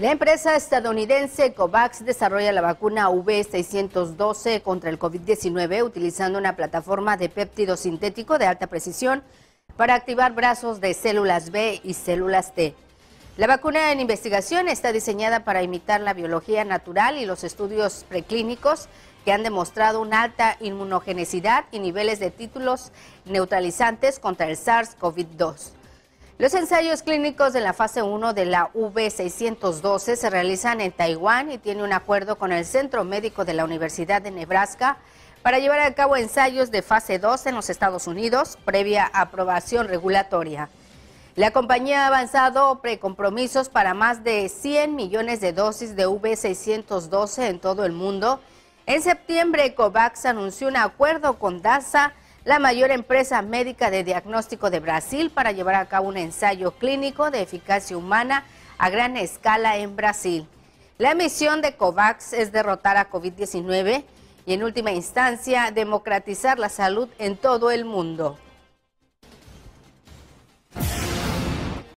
La empresa estadounidense COVAX desarrolla la vacuna V612 contra el COVID-19 utilizando una plataforma de péptido sintético de alta precisión para activar brazos de células B y células T. La vacuna en investigación está diseñada para imitar la biología natural y los estudios preclínicos que han demostrado una alta inmunogenicidad y niveles de títulos neutralizantes contra el SARS-CoV-2. Los ensayos clínicos de la fase 1 de la V612 se realizan en Taiwán y tiene un acuerdo con el Centro Médico de la Universidad de Nebraska para llevar a cabo ensayos de fase 2 en los Estados Unidos previa aprobación regulatoria. La compañía ha avanzado precompromisos para más de 100 millones de dosis de V612 en todo el mundo. En septiembre, COVAX anunció un acuerdo con DASA la mayor empresa médica de diagnóstico de Brasil, para llevar a cabo un ensayo clínico de eficacia humana a gran escala en Brasil. La misión de COVAX es derrotar a COVID-19 y en última instancia democratizar la salud en todo el mundo.